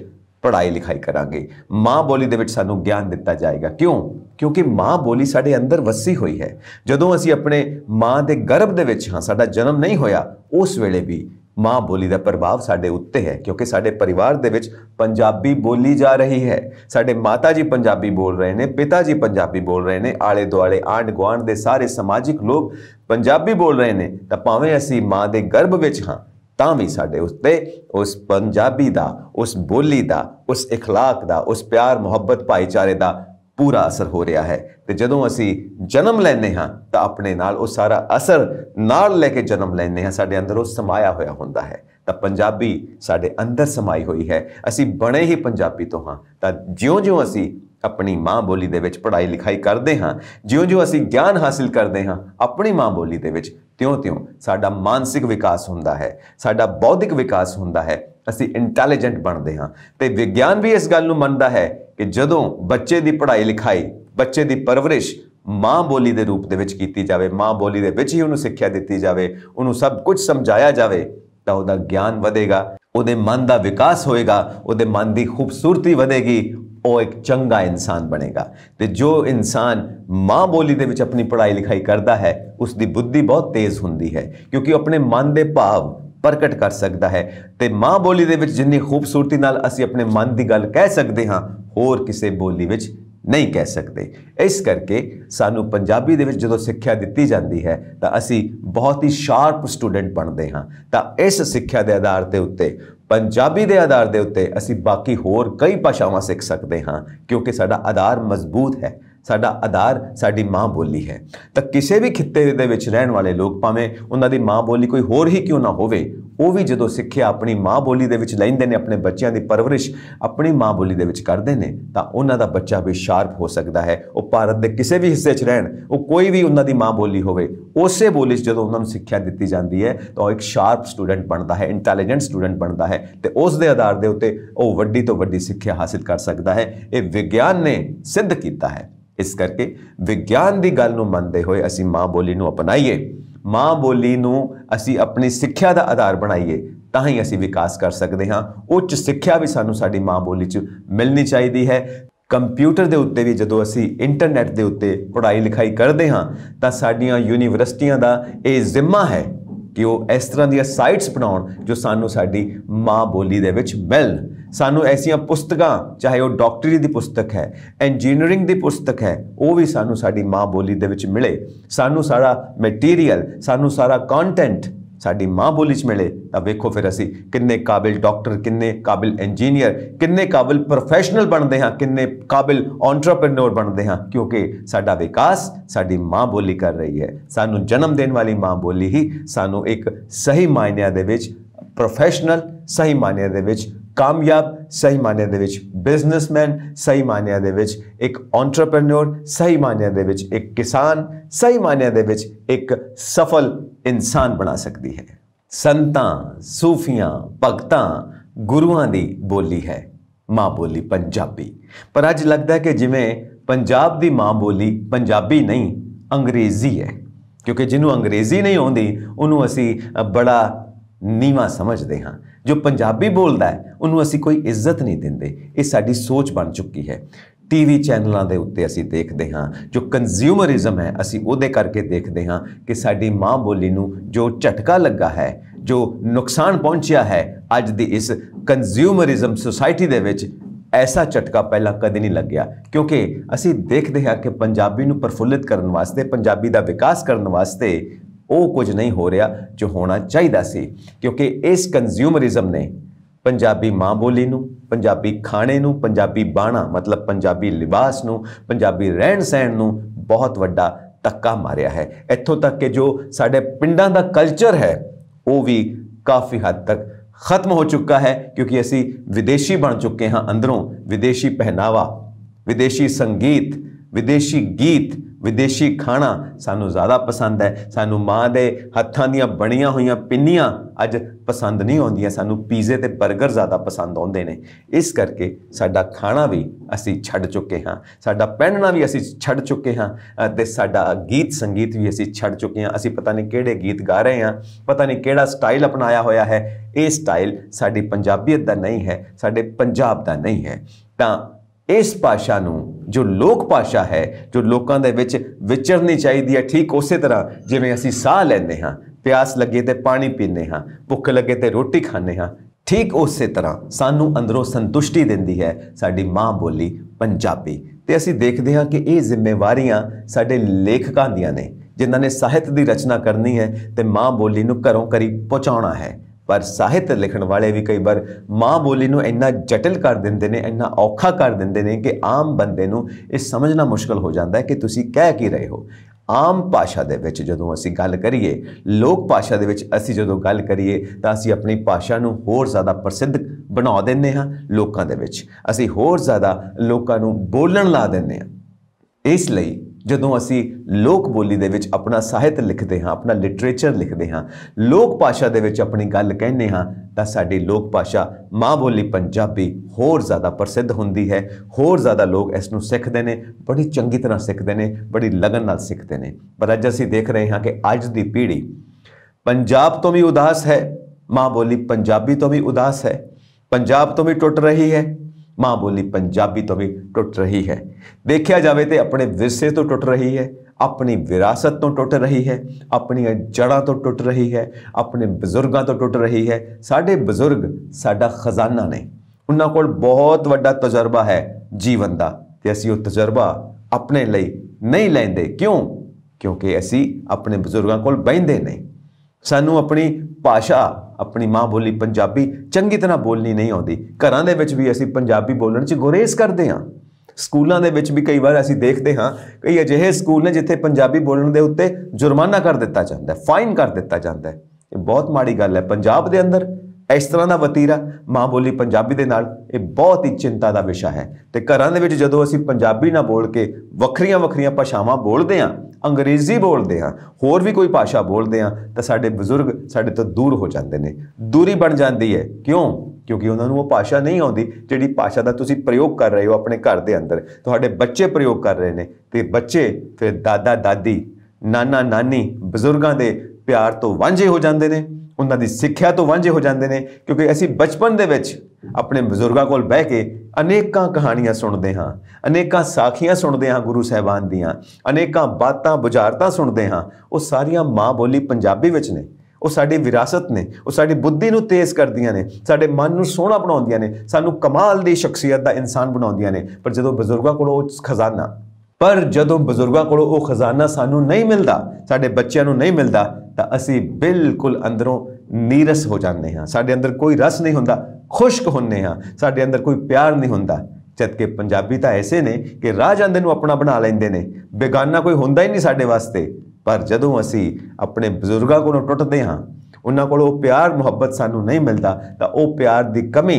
ਪੜ੍ਹਾਈ ਲਿਖਾਈ ਕਰਾਂਗੇ ਮਾਂ ਬੋਲੀ ਦੇ ਵਿੱਚ ਸਾਨੂੰ ਗਿਆਨ ਦਿੱਤਾ ਜਾਏਗਾ ਕਿਉਂ ਕਿਉਂਕਿ ਮਾਂ ਬੋਲੀ ਸਾਡੇ ਅੰਦਰ ਵਸੀ ਹੋਈ ਹੈ ਜਦੋਂ ਅਸੀਂ ਆਪਣੇ ਮਾਂ ਦੇ ਗਰਭ ਦੇ ਵਿੱਚ ਹਾਂ ਸਾਡਾ ਜਨਮ ਨਹੀਂ ਹੋਇਆ ਉਸ ਵੇਲੇ ਵੀ ਮਾਂ ਬੋਲੀ ਦਾ ਪ੍ਰਭਾਵ ਸਾਡੇ ਉੱਤੇ ਹੈ ਕਿਉਂਕਿ ਸਾਡੇ ਪਰਿਵਾਰ ਦੇ ਵਿੱਚ ਪੰਜਾਬੀ ਬੋਲੀ ਜਾ ਰਹੀ ਹੈ ਸਾਡੇ ਮਾਤਾ ਜੀ ਪੰਜਾਬੀ ਬੋਲ ਰਹੇ ਨੇ ਪਿਤਾ ਜੀ ਪੰਜਾਬੀ ਬੋਲ ਰਹੇ ਨੇ ਆਲੇ ਦੁਆਲੇ ਆਂਡ ਗੁਆਂਡ ਦੇ ਸਾਰੇ ਸਮਾਜਿਕ ਲੋਕ ਪੰਜਾਬੀ ਬੋਲ ਰਹੇ ਨੇ ਤਾਂ ਭਾਵੇਂ ਅਸੀਂ ਮਾਂ ਦੇ ਗਰਭ ਵਿੱਚ ਹਾਂ ਤਾਂ ਵੀ ਸਾਡੇ ਉੱਤੇ ਉਸ ਪੰਜਾਬੀ ਦਾ ਉਸ ਬੋਲੀ ਦਾ ਉਸ اخلاق ਦਾ ਉਸ ਪਿਆਰ ਮੁਹੱਬਤ ਭਾਈਚਾਰੇ ਦਾ ਪੂਰਾ ਅਸਰ ਹੋ ਰਿਹਾ ਹੈ ਤੇ ਜਦੋਂ ਅਸੀਂ ਜਨਮ ਲੈਨੇ ਹਾਂ ਤਾਂ ਆਪਣੇ ਨਾਲ ਉਹ ਸਾਰਾ ਅਸਰ ਨਾਲ ਲੈ ਕੇ ਜਨਮ ਲੈਨੇ ਹਾਂ ਸਾਡੇ ਅੰਦਰ ਉਹ ਸਮਾਇਆ ਹੋਇਆ ਹੁੰਦਾ ਹੈ ਤਾਂ ਪੰਜਾਬੀ ਸਾਡੇ ਅੰਦਰ ਸਮਾਈ ਹੋਈ ਹੈ ਅਸੀਂ ਬਣੇ ਹੀ ਪੰਜਾਬੀ ਤੋਂ ਹਾਂ ਤਾਂ ਜਿਉਂ-ਜਿਉਂ ਅਸੀਂ ਆਪਣੀ ਮਾਂ ਬੋਲੀ ਦੇ ਵਿੱਚ ਪੜ੍ਹਾਈ ਲਿਖਾਈ ਕਰਦੇ ਹਾਂ ਜਿਉਂ-ਜਿਉਂ ਅਸੀਂ ਗਿਆਨ ਹਾਸਿਲ ਕਰਦੇ ਹਾਂ ਆਪਣੀ ਮਾਂ ਬੋਲੀ ਦੇ ਵਿੱਚ ਤਿਉਂ-ਤਿਉਂ ਸਾਡਾ ਮਾਨਸਿਕ ਵਿਕਾਸ ਹੁੰਦਾ ਹੈ ਸਾਡਾ ਬੌਧਿਕ ਵਿਕਾਸ ਹੁੰਦਾ ਹੈ ਅਸੀਂ ਇੰਟੈਲੀਜੈਂਟ ਬਣਦੇ ਹਾਂ ਤੇ ਵਿਗਿਆਨ ਵੀ ਇਸ ਗੱਲ ਨੂੰ ਮੰਨਦਾ ਹੈ ਕਿ ਜਦੋਂ ਬੱਚੇ ਦੀ ਪੜ੍ਹਾਈ ਲਿਖਾਈ ਬੱਚੇ ਦੀ ਪਰਵਰਿਸ਼ ਮਾਂ ਬੋਲੀ ਦੇ ਰੂਪ ਦੇ ਵਿੱਚ ਕੀਤੀ ਜਾਵੇ ਮਾਂ ਬੋਲੀ ਦੇ ਵਿੱਚ ਹੀ ਉਹਨੂੰ ਸਿੱਖਿਆ ਦਿੱਤੀ ਜਾਵੇ ਉਹਨੂੰ ਸਭ ਕੁਝ ਸਮਝਾਇਆ ਜਾਵੇ ਤਾਂ ਉਹਦਾ ਗਿਆਨ ਵਧੇਗਾ ਉਹਦੇ ਮਨ ਦਾ ਵਿਕਾਸ ਹੋਏਗਾ ਉਹਦੇ ਮਨ ਦੀ ਖੂਬਸੂਰਤੀ ਵਧੇਗੀ ਉਹ ਇੱਕ ਚੰਗਾ ਇਨਸਾਨ ਬਣੇਗਾ ਤੇ ਜੋ ਇਨਸਾਨ ਮਾਂ ਬੋਲੀ ਦੇ ਵਿੱਚ ਆਪਣੀ ਪੜ੍ਹਾਈ ਲਿਖਾਈ ਕਰਦਾ ਹੈ ਉਸ ਦੀ ਬੁੱਧੀ ਬਹੁਤ ਤੇਜ਼ ਹੁੰਦੀ ਹੈ ਕਿਉਂਕਿ ਉਹ ਆਪਣੇ ਮਨ ਦੇ ਭਾਵ ਪ੍ਰਗਟ ਕਰ ਸਕਦਾ ਹੈ ਤੇ ਮਾਂ ਬੋਲੀ ਦੇ ਵਿੱਚ ਜਿੰਨੀ ਖੂਬਸੂਰਤੀ ਨਾਲ ਅਸੀਂ ਆਪਣੇ ਮਨ ਦੀ ਗੱਲ ਕਹਿ ਸਕਦੇ ਹਾਂ ਹੋਰ ਕਿਸੇ ਬੋਲੀ ਵਿੱਚ ਨਹੀਂ ਕਹਿ ਸਕਦੇ ਇਸ ਕਰਕੇ ਸਾਨੂੰ ਪੰਜਾਬੀ ਦੇ ਵਿੱਚ ਜਦੋਂ ਸਿੱਖਿਆ ਦਿੱਤੀ ਜਾਂਦੀ ਹੈ ਤਾਂ ਅਸੀਂ ਬਹੁਤ ਹੀ ਸ਼ਾਰਪ ਸਟੂਡੈਂਟ ਬਣਦੇ ਹਾਂ ਤਾਂ ਇਸ ਸਿੱਖਿਆ ਦੇ ਆਧਾਰ ਤੇ ਉੱਤੇ ਪੰਜਾਬੀ ਦੇ ਆਧਾਰ ਦੇ ਉੱਤੇ ਅਸੀਂ ਬਾਕੀ ਹੋਰ ਕਈ ਭਾਸ਼ਾਵਾਂ ਸਿੱਖ ਸਕਦੇ ਹਾਂ ਕਿਉਂਕਿ ਸਾਡਾ ਆਧਾਰ ਮਜ਼ਬੂਤ ਹੈ ਸਾਡਾ ਆਧਾਰ ਸਾਡੀ ਮਾਂ ਬੋਲੀ ਹੈ ਤਾਂ ਕਿਸੇ ਵੀ ਖਿੱਤੇ ਦੇ ਵਿੱਚ ਰਹਿਣ ਵਾਲੇ ਲੋਕ ਭਾਵੇਂ ਉਹਨਾਂ ਦੀ ਮਾਂ ਬੋਲੀ ਕੋਈ ਹੋਰ ਹੀ ਕਿਉਂ ਨਾ ਹੋਵੇ ਉਹ ਵੀ ਜਦੋਂ ਸਿੱਖਿਆ ਆਪਣੀ ਮਾਂ ਬੋਲੀ ਦੇ ਵਿੱਚ ਲੈਂਦੇ ਨੇ ਆਪਣੇ ਬੱਚਿਆਂ ਦੀ ਪਰਵਰਿਸ਼ ਆਪਣੀ ਮਾਂ ਬੋਲੀ ਦੇ ਵਿੱਚ ਕਰਦੇ ਨੇ ਤਾਂ ਉਹਨਾਂ ਦਾ ਬੱਚਾ ਵੀ ਸ਼ਾਰਪ ਹੋ ਸਕਦਾ ਹੈ ਉਹ ਭਾਰਤ ਦੇ ਕਿਸੇ ਵੀ ਹਿੱਸੇ 'ਚ ਰਹਿਣ ਉਹ ਕੋਈ ਵੀ ਉਹਨਾਂ ਦੀ ਮਾਂ ਬੋਲੀ ਹੋਵੇ ਉਸੇ ਬੋਲੀ 'ਚ ਜਦੋਂ ਉਹਨਾਂ ਨੂੰ ਸਿੱਖਿਆ ਦਿੱਤੀ ਜਾਂਦੀ ਹੈ ਤਾਂ ਉਹ ਇੱਕ ਸ਼ਾਰਪ ਸਟੂਡੈਂਟ ਬਣਦਾ ਹੈ ਇੰਟੈਲੀਜੈਂਟ ਸਟੂਡੈਂਟ ਬਣਦਾ ਹੈ ਤੇ ਉਸ ਦੇ ਆਧਾਰ ਦੇ ਉੱਤੇ ਉਹ ਵੱਡੀ ਤੋਂ ਵੱਡੀ ਸਿੱਖਿਆ ਹਾਸਲ ਕਰ ਸਕਦਾ ਹੈ ਇਹ ਵਿਗਿਆਨ ਨੇ ਸਿੱਧ ਕੀਤਾ ਹੈ ਇਸ ਕਰਕੇ ਵਿਗਿਆਨ ਦੀ ਗੱਲ ਨੂੰ ਮੰਨਦੇ ਹੋਏ ਅਸੀਂ ਮਾਂ ਬੋਲੀ ਨੂੰ ਅਪਣਾਈਏ ਮਾਂ ਬੋਲੀ ਨੂੰ ਅਸੀਂ ਆਪਣੀ ਸਿੱਖਿਆ ਦਾ ਆਧਾਰ ਬਣਾਈਏ ਤਾਂ ਹੀ ਅਸੀਂ ਵਿਕਾਸ ਕਰ ਸਕਦੇ ਹਾਂ ਉੱਚ ਸਿੱਖਿਆ ਵੀ ਸਾਨੂੰ ਸਾਡੀ ਮਾਂ ਬੋਲੀ 'ਚ ਮਿਲਣੀ ਚਾਹੀਦੀ ਹੈ ਕੰਪਿਊਟਰ ਦੇ ਉੱਤੇ ਵੀ ਜਦੋਂ ਅਸੀਂ ਇੰਟਰਨੈਟ ਦੇ ਉੱਤੇ ਪੜ੍ਹਾਈ ਲਿਖਾਈ ਕਰਦੇ ਹਾਂ ਤਾਂ ਸਾਡੀਆਂ ਯੂਨੀਵਰਸਿਟੀਆਂ ਦਾ ਇਹ ਜ਼ਿੰਮਾ ਹੈ ਕਿ ਉਹ ਇਸ ਤਰ੍ਹਾਂ ਦੀਆਂ ਸਾਈਟਸ ਬਣਾਉਣ ਜੋ ਸਾਨੂੰ ਸਾਡੀ ਮਾਂ ਬੋਲੀ ਦੇ ਵਿੱਚ ਮਿਲਣ ਸਾਨੂੰ ਐਸੀਆਂ ਪੁਸਤਕਾਂ ਚਾਹੇ ਉਹ ਡਾਕਟਰੀ ਦੀ ਪੁਸਤਕ ਹੈ ਇੰਜੀਨੀਅਰਿੰਗ ਦੀ ਪੁਸਤਕ ਹੈ ਉਹ ਵੀ ਸਾਨੂੰ ਸਾਡੀ ਮਾਂ ਬੋਲੀ ਦੇ ਵਿੱਚ ਮਿਲੇ ਸਾਨੂੰ ਸਾਰਾ ਮਟੀਰੀਅਲ ਸਾਨੂੰ ਸਾਰਾ ਕੰਟੈਂਟ ਸਾਡੀ ਮਾਂ ਬੋਲੀ 'ਚ ਮਿਲੇ ਤਾਂ ਵੇਖੋ ਫਿਰ ਅਸੀਂ ਕਿੰਨੇ ਕਾਬਿਲ ਡਾਕਟਰ ਕਿੰਨੇ ਕਾਬਿਲ ਇੰਜੀਨੀਅਰ ਕਿੰਨੇ ਕਾਬਿਲ ਪ੍ਰੋਫੈਸ਼ਨਲ ਬਣਦੇ ਹਾਂ ਕਿੰਨੇ ਕਾਬਿਲ ਐਂਟਰਪ੍ਰੈਨਰ ਬਣਦੇ ਹਾਂ ਕਿਉਂਕਿ ਸਾਡਾ ਵਿਕਾਸ ਸਾਡੀ ਮਾਂ ਬੋਲੀ ਕਰ ਰਹੀ ਹੈ ਸਾਨੂੰ ਜਨਮ ਦੇਣ ਵਾਲੀ ਮਾਂ ਬੋਲੀ ਹੀ ਸਾਨੂੰ ਇੱਕ ਸਹੀ ਮਾਇਨਿਆਂ ਦੇ ਵਿੱਚ ਪ੍ਰੋਫੈਸ਼ਨਲ ਸਹੀ ਮਾਇਨੇ ਦੇ ਵਿੱਚ ਕਾਮਯਾਬ ਸਹੀ ਮਾਇਨੇ ਦੇ ਵਿੱਚ ਬਿਜ਼ਨਸਮੈਨ ਸਹੀ ਮਾਇਨੇ ਦੇ ਵਿੱਚ ਇੱਕ ਐਂਟਰਪ੍ਰੈਨਿਓਰ ਸਹੀ ਮਾਇਨੇ ਦੇ ਵਿੱਚ ਇੱਕ ਕਿਸਾਨ ਸਹੀ ਮਾਇਨੇ ਦੇ ਵਿੱਚ ਇੱਕ ਸਫਲ ਇਨਸਾਨ ਬਣਾ ਸਕਦੀ ਹੈ ਸੰਤਾਂ ਸੂਫੀਆਂ ਭਗਤਾਂ ਗੁਰੂਆਂ ਦੀ ਬੋਲੀ ਹੈ ਮਾਂ ਬੋਲੀ ਪੰਜਾਬੀ ਪਰ ਅੱਜ ਲੱਗਦਾ ਹੈ ਕਿ ਜਿਵੇਂ ਪੰਜਾਬ ਦੀ ਮਾਂ ਬੋਲੀ ਪੰਜਾਬੀ ਨਹੀਂ ਅੰਗਰੇਜ਼ੀ ਹੈ ਕਿਉਂਕਿ ਜਿਹਨੂੰ ਅੰਗਰੇਜ਼ੀ ਨਹੀਂ ਆਉਂਦੀ ਉਹਨੂੰ ਅਸੀਂ ਬੜਾ ਨੀਵਾ ਸਮਝਦੇ ਹਾਂ ਜੋ ਪੰਜਾਬੀ ਬੋਲਦਾ ਹੈ ਉਹਨੂੰ ਅਸੀਂ ਕੋਈ ਇੱਜ਼ਤ ਨਹੀਂ ਦਿੰਦੇ ਇਹ ਸਾਡੀ ਸੋਚ ਬਣ ਚੁੱਕੀ ਹੈ ਟੀਵੀ ਚੈਨਲਾਂ ਦੇ ਉੱਤੇ ਅਸੀਂ ਦੇਖਦੇ ਹਾਂ ਜੋ ਕੰਜ਼ਿਊਮਰਿਜ਼ਮ ਹੈ ਅਸੀਂ ਉਹਦੇ ਕਰਕੇ ਦੇਖਦੇ ਹਾਂ ਕਿ ਸਾਡੀ ਮਾਂ ਬੋਲੀ ਨੂੰ ਜੋ ਝਟਕਾ ਲੱਗਾ ਹੈ ਜੋ ਨੁਕਸਾਨ ਪਹੁੰਚਿਆ ਹੈ ਅੱਜ ਦੀ ਇਸ ਕੰਜ਼ਿਊਮਰਿਜ਼ਮ ਸੁਸਾਇਟੀ ਦੇ ਵਿੱਚ ਐਸਾ ਝਟਕਾ ਪਹਿਲਾਂ ਕਦੇ ਨਹੀਂ ਲੱਗਿਆ ਕਿਉਂਕਿ ਅਸੀਂ ਦੇਖਦੇ ਹਾਂ ਕਿ ਪੰਜਾਬੀ ਨੂੰ ਪਰਫੁੱਲਿਤ ਕਰਨ ਵਾਸਤੇ ਪੰਜਾਬੀ ਦਾ ਵਿਕਾਸ ਕਰਨ ਵਾਸਤੇ ਉਹ ਕੁਝ ਨਹੀਂ ਹੋ ਰਿਹਾ ਜੋ ਹੋਣਾ ਚਾਹੀਦਾ ਸੀ ਕਿਉਂਕਿ ਇਸ ਕੰਜ਼ਿਊਮਰਿਜ਼ਮ ਨੇ ਪੰਜਾਬੀ ਮਾਂ ਬੋਲੀ ਨੂੰ ਪੰਜਾਬੀ ਖਾਣੇ ਨੂੰ ਪੰਜਾਬੀ ਬਾਣਾ ਮਤਲਬ ਪੰਜਾਬੀ ਲਿਬਾਸ ਨੂੰ ਪੰਜਾਬੀ ਰਹਿਣ ਸਹਿਣ ਨੂੰ ਬਹੁਤ ਵੱਡਾ ਤੱਕਾ ਮਾਰਿਆ ਹੈ ਇੱਥੋਂ ਤੱਕ ਕਿ ਜੋ ਸਾਡੇ ਪਿੰਡਾਂ ਦਾ ਕਲਚਰ ਹੈ ਉਹ ਵੀ ਕਾਫੀ ਹੱਦ ਤੱਕ ਖਤਮ ਹੋ ਚੁੱਕਾ ਹੈ ਕਿਉਂਕਿ ਅਸੀਂ ਵਿਦੇਸ਼ੀ ਬਣ ਚੁੱਕੇ ਹਾਂ ਅੰਦਰੋਂ ਵਿਦੇਸ਼ੀ ਪਹਿਨਾਵਾ ਵਿਦੇਸ਼ੀ ਸੰਗੀਤ ਵਿਦੇਸ਼ੀ ਗੀਤ ਵਿਦੇਸ਼ੀ ਖਾਣਾ ਸਾਨੂੰ ਜ਼ਿਆਦਾ ਪਸੰਦ ਹੈ ਸਾਨੂੰ ਮਾਂ ਦੇ ਹੱਥਾਂ ਦੀਆਂ ਬਣੀਆਂ ਹੋਈਆਂ ਪਿੰਨੀਆਂ ਅੱਜ ਪਸੰਦ ਨਹੀਂ ਆਉਂਦੀਆਂ ਸਾਨੂੰ ਪੀਜ਼ੇ ਤੇ 버ਗਰ ਜ਼ਿਆਦਾ ਪਸੰਦ ਆਉਂਦੇ ਨੇ ਇਸ ਕਰਕੇ ਸਾਡਾ ਖਾਣਾ ਵੀ ਅਸੀਂ ਛੱਡ ਚੁੱਕੇ ਹਾਂ ਸਾਡਾ ਪਹਿਨਣਾ ਵੀ ਅਸੀਂ ਛੱਡ ਚੁੱਕੇ ਹਾਂ ਤੇ ਸਾਡਾ ਗੀਤ ਸੰਗੀਤ ਵੀ ਅਸੀਂ ਛੱਡ ਚੁੱਕੇ ਹਾਂ ਅਸੀਂ ਪਤਾ ਨਹੀਂ ਕਿਹੜੇ ਗੀਤ ਗਾ ਰਹੇ ਹਾਂ ਪਤਾ ਨਹੀਂ ਕਿਹੜਾ ਸਟਾਈਲ ਅਪਣਾਇਆ ਹੋਇਆ ਹੈ ਇਹ ਸਟਾਈਲ ਸਾਡੀ ਪੰਜਾਬੀਅਤ ਦਾ ਨਹੀਂ ਹੈ ਸਾਡੇ ਪੰਜਾਬ ਦਾ ਨਹੀਂ ਹੈ ਤਾਂ ਇਸ ਭਾਸ਼ਾ ਨੂੰ ਜੋ ਲੋਕ ਭਾਸ਼ਾ ਹੈ ਜੋ ਲੋਕਾਂ ਦੇ ਵਿੱਚ ਵਿਚਰਨੀ ਚਾਹੀਦੀ ਹੈ ਠੀਕ ਉਸੇ ਤਰ੍ਹਾਂ ਜਿਵੇਂ ਅਸੀਂ ਸਾਹ ਲੈਂਦੇ ਹਾਂ ਪਿਆਸ ਲੱਗੇ ਤੇ ਪਾਣੀ ਪੀਂਦੇ ਹਾਂ ਭੁੱਖ ਲੱਗੇ ਤੇ ਰੋਟੀ ਖਾਂਦੇ ਹਾਂ ਠੀਕ ਉਸੇ ਤਰ੍ਹਾਂ ਸਾਨੂੰ ਅੰਦਰੋਂ ਸੰਤੁਸ਼ਟੀ ਦਿੰਦੀ ਹੈ ਸਾਡੀ ਮਾਂ ਬੋਲੀ ਪੰਜਾਬੀ ਤੇ ਅਸੀਂ ਦੇਖਦੇ ਹਾਂ ਕਿ ਇਹ ਜ਼ਿੰਮੇਵਾਰੀਆਂ ਸਾਡੇ ਲੇਖਕਾਂ ਦੀਆਂ ਨੇ ਜਿਨ੍ਹਾਂ ਨੇ ਸਾਹਿਤ ਦੀ ਰਚਨਾ ਕਰਨੀ ਹੈ ਤੇ ਮਾਂ ਬੋਲੀ ਨੂੰ ਘਰੋਂ ਘਰੀ ਪਹੁੰਚਾਉਣਾ ਹੈ ਪਰ ਸਾਹਿਤ ਲਿਖਣ ਵਾਲੇ ਵੀ ਕਈ ਵਾਰ ਮਾਂ ਬੋਲੀ ਨੂੰ ਇੰਨਾ ਜਟਿਲ ਕਰ ਦਿੰਦੇ ਨੇ ਇੰਨਾ ਔਖਾ ਕਰ ਦਿੰਦੇ ਨੇ ਕਿ ਆਮ ਬੰਦੇ ਨੂੰ ਇਹ ਸਮਝਣਾ ਮੁਸ਼ਕਲ ਹੋ ਜਾਂਦਾ ਹੈ ਕਿ ਤੁਸੀਂ ਕਹਿ ਕੀ ਰਹੇ ਹੋ ਆਮ ਭਾਸ਼ਾ ਦੇ ਵਿੱਚ ਜਦੋਂ ਅਸੀਂ ਗੱਲ ਕਰੀਏ ਲੋਕ ਭਾਸ਼ਾ ਦੇ ਵਿੱਚ ਅਸੀਂ ਜਦੋਂ ਗੱਲ ਕਰੀਏ ਤਾਂ ਅਸੀਂ ਆਪਣੀ ਭਾਸ਼ਾ ਨੂੰ ਹੋਰ ਜ਼ਿਆਦਾ ਪ੍ਰਸਿੱਧ ਬਣਾ ਦਿੰਨੇ ਹਾਂ ਲੋਕਾਂ ਦੇ ਵਿੱਚ ਅਸੀਂ ਹੋਰ ਜ਼ਿਆਦਾ ਲੋਕਾਂ ਨੂੰ ਬੋਲਣ ਲਾ ਦਿੰਨੇ ਹਾਂ ਇਸ ਲਈ ਜਦੋਂ ਅਸੀਂ ਲੋਕ ਬੋਲੀ ਦੇ ਵਿੱਚ ਆਪਣਾ ਸਾਹਿਤ ਲਿਖਦੇ ਹਾਂ ਆਪਣਾ ਲਿਟਰੇਚਰ ਲਿਖਦੇ ਹਾਂ ਲੋਕ ਭਾਸ਼ਾ ਦੇ ਵਿੱਚ ਆਪਣੀ ਗੱਲ ਕਹਿੰਦੇ ਹਾਂ ਤਾਂ ਸਾਡੀ ਲੋਕ ਭਾਸ਼ਾ ਮਾਂ ਬੋਲੀ ਪੰਜਾਬੀ ਹੋਰ ਜ਼ਿਆਦਾ ਪ੍ਰਸਿੱਧ ਹੁੰਦੀ ਹੈ ਹੋਰ ਜ਼ਿਆਦਾ ਲੋਕ ਇਸ ਨੂੰ ਸਿੱਖਦੇ ਨੇ ਬੜੀ ਚੰਗੀ ਤਰ੍ਹਾਂ ਸਿੱਖਦੇ ਨੇ ਬੜੀ ਲਗਨ ਨਾਲ ਸਿੱਖਦੇ ਨੇ ਪਰ ਅੱਜ ਅਸੀਂ ਦੇਖ ਰਹੇ ਹਾਂ ਕਿ ਅੱਜ ਦੀ ਪੀੜ੍ਹੀ ਪੰਜਾਬ ਤੋਂ ਵੀ ਉਦਾਸ ਹੈ ਮਾਂ ਬੋਲੀ ਪੰਜਾਬੀ ਤੋਂ ਵੀ ਉਦਾਸ ਹੈ ਪੰਜਾਬ ਤੋਂ ਵੀ ਟੁੱਟ ਰਹੀ ਹੈ ਮਾਂ ਬੋਲੀ ਪੰਜਾਬੀ ਤੋਂ ਵੀ ਟੁੱਟ ਰਹੀ ਹੈ ਦੇਖਿਆ ਜਾਵੇ ਤੇ ਆਪਣੇ ਵਿਰਸੇ ਤੋਂ ਟੁੱਟ ਰਹੀ ਹੈ ਆਪਣੀ ਵਿਰਾਸਤ ਤੋਂ ਟੁੱਟ ਰਹੀ ਹੈ ਆਪਣੀਆਂ ਜੜਾਂ ਤੋਂ ਟੁੱਟ ਰਹੀ ਹੈ ਆਪਣੇ ਬਜ਼ੁਰਗਾਂ ਤੋਂ ਟੁੱਟ ਰਹੀ ਹੈ ਸਾਡੇ ਬਜ਼ੁਰਗ ਸਾਡਾ ਖਜ਼ਾਨਾ ਨੇ ਉਹਨਾਂ ਕੋਲ ਬਹੁਤ ਵੱਡਾ ਤਜਰਬਾ ਹੈ ਜੀਵਨ ਦਾ ਤੇ ਅਸੀਂ ਉਹ ਤਜਰਬਾ ਆਪਣੇ ਲਈ ਨਹੀਂ ਲੈਂਦੇ ਕਿਉਂ ਕਿਉਂਕਿ ਅਸੀਂ ਆਪਣੇ ਬਜ਼ੁਰਗਾਂ ਕੋਲ ਬੈਂਦੇ ਨਹੀਂ ਸਾਨੂੰ ਆਪਣੀ ਭਾਸ਼ਾ ਆਪਣੀ ਮਾਂ ਬੋਲੀ ਪੰਜਾਬੀ ਚੰਗੀ ਤਰ੍ਹਾਂ ਬੋਲਣੀ ਨਹੀਂ ਆਉਂਦੀ ਘਰਾਂ ਦੇ ਵਿੱਚ ਵੀ ਅਸੀਂ ਪੰਜਾਬੀ ਬੋਲਣ 'ਚ ਗੁਰੇਜ਼ ਕਰਦੇ ਹਾਂ ਸਕੂਲਾਂ ਦੇ ਵਿੱਚ ਵੀ ਕਈ ਵਾਰ ਅਸੀਂ ਦੇਖਦੇ ਹਾਂ ਕਈ ਅਜਿਹੇ ਸਕੂਲ ਨੇ ਜਿੱਥੇ ਪੰਜਾਬੀ ਬੋਲਣ ਦੇ ਉੱਤੇ ਜੁਰਮਾਨਾ ਕਰ ਦਿੱਤਾ ਜਾਂਦਾ ਫਾਈਨ ਕਰ ਦਿੱਤਾ ਜਾਂਦਾ ਹੈ ਇਹ ਬਹੁਤ ਮਾੜੀ ਗੱਲ ਹੈ ਪੰਜਾਬ ਦੇ ਅੰਦਰ ਇਸ ਤਰ੍ਹਾਂ ਦਾ ਵਤੀਰਾ ਮਾਂ ਬੋਲੀ ਪੰਜਾਬੀ ਦੇ ਨਾਲ ਇਹ ਬਹੁਤ ਹੀ ਚਿੰਤਾ ਦਾ ਵਿਸ਼ਾ ਹੈ ਤੇ ਘਰਾਂ ਦੇ ਵਿੱਚ ਜਦੋਂ ਅਸੀਂ ਪੰਜਾਬੀ ਨਾ ਬੋਲ ਕੇ ਵੱਖਰੀਆਂ ਵੱਖਰੀਆਂ ਭਾਸ਼ਾਵਾਂ ਬੋਲਦੇ ਹਾਂ ਅੰਗਰੇਜ਼ੀ ਬੋਲਦੇ ਹਾਂ ਹੋਰ ਵੀ ਕੋਈ ਭਾਸ਼ਾ ਬੋਲਦੇ ਹਾਂ ਤਾਂ ਸਾਡੇ ਬਜ਼ੁਰਗ ਸਾਡੇ ਤੋਂ ਦੂਰ ਹੋ ਜਾਂਦੇ ਨੇ ਦੂਰੀ ਬਣ ਜਾਂਦੀ ਹੈ ਕਿਉਂ ਕਿਉਂਕਿ ਉਹਨਾਂ ਨੂੰ ਉਹ ਭਾਸ਼ਾ ਨਹੀਂ ਆਉਂਦੀ ਜਿਹੜੀ ਭਾਸ਼ਾ ਦਾ ਤੁਸੀਂ ਪ੍ਰਯੋਗ ਕਰ ਰਹੇ ਹੋ ਆਪਣੇ ਘਰ ਦੇ ਅੰਦਰ ਤੁਹਾਡੇ ਬੱਚੇ ਪ੍ਰਯੋਗ ਕਰ ਰਹੇ ਨੇ ਤੇ ਬੱਚੇ ਫਿਰ ਦਾਦਾ ਦਾਦੀ ਨਾਨਾ ਨਾਨੀ ਬਜ਼ੁਰਗਾਂ ਦੇ ਪਿਆਰ ਤੋਂ ਵਾਂਝੇ ਹੋ ਜਾਂਦੇ ਨੇ ਉਹਨਾਂ ਦੀ ਸਿੱਖਿਆ ਤੋਂ ਵਾਂਝੇ ਹੋ ਜਾਂਦੇ ਨੇ ਕਿਉਂਕਿ ਅਸੀਂ ਬਚਪਨ ਦੇ ਵਿੱਚ ਆਪਣੇ ਬਜ਼ੁਰਗਾਂ ਕੋਲ ਬਹਿ ਕੇ ਅਨੇਕਾਂ ਕਹਾਣੀਆਂ ਸੁਣਦੇ ਹਾਂ ਅਨੇਕਾਂ ਸਾਖੀਆਂ ਸੁਣਦੇ ਹਾਂ ਗੁਰੂ ਸਾਹਿਬਾਨ ਦੀਆਂ ਅਨੇਕਾਂ ਬਾਤਾਂ ਬੁਝਾਰਤਾਂ ਸੁਣਦੇ ਹਾਂ ਉਹ ਸਾਰੀਆਂ ਮਾਂ ਬੋਲੀ ਪੰਜਾਬੀ ਵਿੱਚ ਨੇ ਉਹ ਸਾਡੀ ਵਿਰਾਸਤ ਨੇ ਉਹ ਸਾਡੀ ਬੁੱਧੀ ਨੂੰ ਤੇਜ਼ ਕਰਦੀਆਂ ਨੇ ਸਾਡੇ ਮਨ ਨੂੰ ਸੋਹਣਾ ਬਣਾਉਂਦੀਆਂ ਨੇ ਸਾਨੂੰ ਕਮਾਲ ਦੀ ਸ਼ਖਸੀਅਤ ਦਾ ਇਨਸਾਨ ਬਣਾਉਂਦੀਆਂ ਨੇ ਪਰ ਜਦੋਂ ਬਜ਼ੁਰਗਾਂ ਕੋਲ ਉਹ ਖਜ਼ਾਨਾ ਪਰ ਜਦੋਂ ਬਜ਼ੁਰਗਾਂ ਕੋਲੋਂ ਉਹ ਖਜ਼ਾਨਾ ਸਾਨੂੰ ਨਹੀਂ ਮਿਲਦਾ ਸਾਡੇ ਬੱਚਿਆਂ ਨੂੰ ਨਹੀਂ ਮਿਲਦਾ ਤਾਂ ਅਸੀਂ ਬਿਲਕੁਲ ਅੰਦਰੋਂ ਨੀਰਸ ਹੋ ਜਾਂਦੇ ਹਾਂ ਸਾਡੇ ਅੰਦਰ ਕੋਈ ਰਸ ਨਹੀਂ ਹੁੰਦਾ ਖੁਸ਼ਕ ਹੁੰਨੇ ਹਾਂ ਸਾਡੇ ਅੰਦਰ ਕੋਈ ਪਿਆਰ ਨਹੀਂ ਹੁੰਦਾ ਕਿ ਪੰਜਾਬੀ ਤਾਂ ਐਸੇ ਨੇ ਕਿ ਰਾਹ ਜਾਂਦੇ ਨੂੰ ਆਪਣਾ ਬਣਾ ਲੈਂਦੇ ਨੇ ਬੇਗਾਨਾ ਕੋਈ ਹੁੰਦਾ ਹੀ ਨਹੀਂ ਸਾਡੇ ਵਾਸਤੇ ਪਰ ਜਦੋਂ ਅਸੀਂ ਆਪਣੇ ਬਜ਼ੁਰਗਾਂ ਕੋਲੋਂ ਟੁੱਟਦੇ ਹਾਂ ਉਹਨਾਂ ਕੋਲ ਉਹ ਪਿਆਰ ਮੁਹੱਬਤ ਸਾਨੂੰ ਨਹੀਂ ਮਿਲਦਾ ਤਾਂ ਉਹ ਪਿਆਰ ਦੀ ਕਮੀ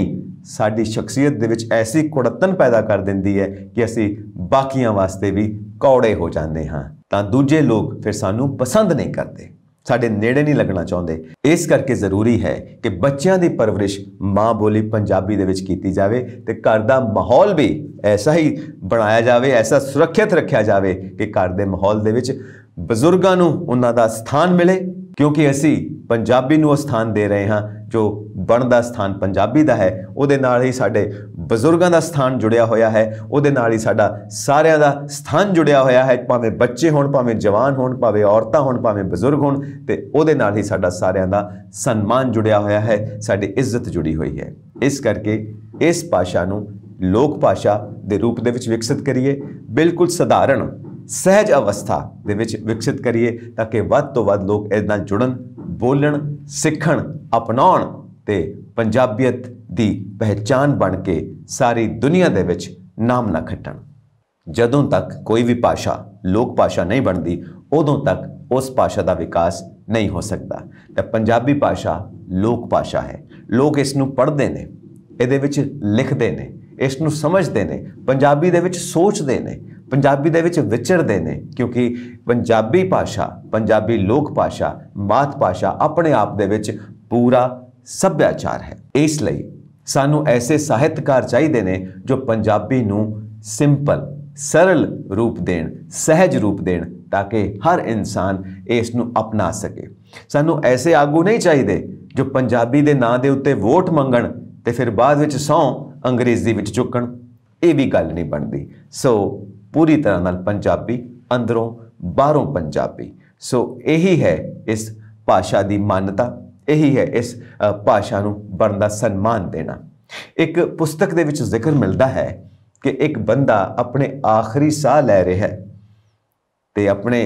ਸਾਡੀ ਸ਼ਖਸੀਅਤ ਦੇ ਵਿੱਚ ਐਸੀ ਕੁੜੱਤਨ ਪੈਦਾ ਕਰ ਦਿੰਦੀ ਹੈ ਕਿ ਅਸੀਂ ਬਾਕੀਆਂ ਵਾਸਤੇ ਵੀ ਕੌੜੇ ਹੋ ਜਾਂਦੇ ਹਾਂ ਤਾਂ ਦੂਜੇ ਲੋਕ ਫਿਰ ਸਾਨੂੰ ਪਸੰਦ ਨਹੀਂ ਕਰਦੇ ਸਾਡੇ ਨੇੜੇ ਨਹੀਂ ਲੱਗਣਾ ਚਾਹੁੰਦੇ ਇਸ ਕਰਕੇ ਜ਼ਰੂਰੀ ਹੈ ਕਿ ਬੱਚਿਆਂ ਦੀ ਪਰਵਰਿਸ਼ ਮਾਂ ਬੋਲੀ ਪੰਜਾਬੀ ਦੇ ਵਿੱਚ ਕੀਤੀ ਜਾਵੇ ਤੇ ਘਰ ਦਾ ਮਾਹੌਲ ਵੀ ਐਸਾ ਹੀ ਬਣਾਇਆ ਜਾਵੇ ਐਸਾ ਸੁਰੱਖਿਅਤ ਰੱਖਿਆ ਜਾਵੇ ਕਿ ਘਰ ਦੇ ਮਾਹੌਲ ਦੇ ਵਿੱਚ ਬਜ਼ੁਰਗਾਂ ਨੂੰ ਉਹਨਾਂ ਦਾ ਸਥਾਨ ਮਿਲੇ ਕਿਉਂਕਿ ਅਸੀਂ ਪੰਜਾਬੀ ਨੂੰ ਉਹ ਸਥਾਨ ਦੇ ਰਹੇ ਹਾਂ ਜੋ ਬਣਦਾ ਸਥਾਨ ਪੰਜਾਬੀ ਦਾ ਹੈ ਉਹਦੇ ਨਾਲ ਹੀ ਸਾਡੇ ਬਜ਼ੁਰਗਾਂ ਦਾ ਸਥਾਨ ਜੁੜਿਆ ਹੋਇਆ ਹੈ ਉਹਦੇ ਨਾਲ ਹੀ ਸਾਡਾ ਸਾਰਿਆਂ ਦਾ ਸਥਾਨ ਜੁੜਿਆ ਹੋਇਆ ਹੈ ਭਾਵੇਂ ਬੱਚੇ ਹੋਣ ਭਾਵੇਂ ਜਵਾਨ ਹੋਣ ਭਾਵੇਂ ਔਰਤਾਂ ਹੋਣ ਭਾਵੇਂ ਬਜ਼ੁਰਗ ਹੋਣ ਤੇ ਉਹਦੇ ਨਾਲ ਹੀ ਸਾਡਾ ਸਾਰਿਆਂ ਦਾ ਸਨਮਾਨ ਜੁੜਿਆ ਹੋਇਆ ਹੈ ਸਾਡੀ ਇੱਜ਼ਤ ਜੁੜੀ ਹੋਈ ਹੈ ਇਸ ਕਰਕੇ ਇਸ ਭਾਸ਼ਾ ਨੂੰ ਲੋਕ ਭਾਸ਼ਾ ਦੇ ਰੂਪ ਦੇ ਵਿੱਚ ਵਿਕਸਿਤ ਕਰੀਏ ਬਿਲਕੁਲ ਸਧਾਰਨ ਸਹਿਜ ਅਵਸਥਾ ਦੇ ਵਿੱਚ ਵਿਕਸਿਤ ਕਰੀਏ ਤਾਂ ਕਿ ਵੱਧ ਤੋਂ ਵੱਧ ਲੋਕ ਇਸ ਨਾਲ ਜੁੜਨ ਬੋਲਣ ਸਿੱਖਣ ਅਪਣਾਉਣ ਤੇ ਪੰਜਾਬੀਅਤ ਦੀ ਪਹਿਚਾਨ ਬਣ ਕੇ ਸਾਰੀ ਦੁਨੀਆ ਦੇ ਵਿੱਚ ਨਾਮ ਨਾ ਖੱਟਣ ਜਦੋਂ ਤੱਕ ਕੋਈ ਵੀ ਭਾਸ਼ਾ ਲੋਕ ਭਾਸ਼ਾ ਨਹੀਂ ਬਣਦੀ ਉਦੋਂ ਤੱਕ ਉਸ ਭਾਸ਼ਾ ਦਾ ਵਿਕਾਸ ਨਹੀਂ ਹੋ ਸਕਦਾ ਤਾਂ ਪੰਜਾਬੀ ਭਾਸ਼ਾ ਲੋਕ ਭਾਸ਼ਾ ਹੈ ਲੋਕ ਇਸ ਨੂੰ ਪੜ੍ਹਦੇ ਨੇ ਇਹਦੇ ਵਿੱਚ ਲਿਖਦੇ ਨੇ ਇਸ ਨੂੰ ਸਮਝਦੇ ਨੇ ਪੰਜਾਬੀ ਦੇ ਵਿੱਚ ਸੋਚਦੇ ਨੇ ਪੰਜਾਬੀ ਦੇ ਵਿੱਚ ਵਿਚਰਦੇ ਨੇ ਕਿਉਂਕਿ ਪੰਜਾਬੀ ਭਾਸ਼ਾ ਪੰਜਾਬੀ ਲੋਕ ਭਾਸ਼ਾ ਮਾਤ ਭਾਸ਼ਾ ਆਪਣੇ ਆਪ ਦੇ ਵਿੱਚ ਪੂਰਾ ਸੱਭਿਆਚਾਰ ਹੈ ਇਸ ਲਈ ਸਾਨੂੰ ਐਸੇ ਸਾਹਿਤਕਾਰ ਚਾਹੀਦੇ ਨੇ ਜੋ ਪੰਜਾਬੀ ਨੂੰ ਸਿੰਪਲ ਸਰਲ ਰੂਪ ਦੇਣ ਸਹਿਜ ਰੂਪ ਦੇਣ ਤਾਂ ਕਿ ਹਰ ਇਨਸਾਨ ਇਸ ਨੂੰ ਅਪਣਾ ਸਕੇ ਸਾਨੂੰ ਐਸੇ ਆਗੂ ਨਹੀਂ ਚਾਹੀਦੇ ਜੋ ਪੰਜਾਬੀ ਦੇ ਨਾਂ ਦੇ ਉੱਤੇ ਵੋਟ ਮੰਗਣ ਤੇ ਫਿਰ ਬਾਅਦ ਵਿੱਚ ਸੌ ਅੰਗਰੇਜ਼ੀ ਵਿੱਚ ਚੁੱਕਣ ਇਹ ਵੀ ਗੱਲ ਨਹੀਂ ਬਣਦੀ ਸੋ ਪੂਰੀ ਤਰ੍ਹਾਂ ਨਾਲ ਪੰਜਾਬੀ ਅੰਦਰੋਂ ਬਾਹਰੋਂ ਪੰਜਾਬੀ ਸੋ ਇਹੀ ਹੈ ਇਸ ਭਾਸ਼ਾ ਦੀ ਮਾਨਤਾ ਇਹੀ ਹੈ ਇਸ ਭਾਸ਼ਾ ਨੂੰ ਦਾ ਸਨਮਾਨ ਦੇਣਾ ਇੱਕ ਪੁਸਤਕ ਦੇ ਵਿੱਚ ਜ਼ਿਕਰ ਮਿਲਦਾ ਹੈ ਕਿ ਇੱਕ ਬੰਦਾ ਆਪਣੇ ਆਖਰੀ ਸਾਹ ਲੈ ਰਿਹਾ ਹੈ ਤੇ ਆਪਣੇ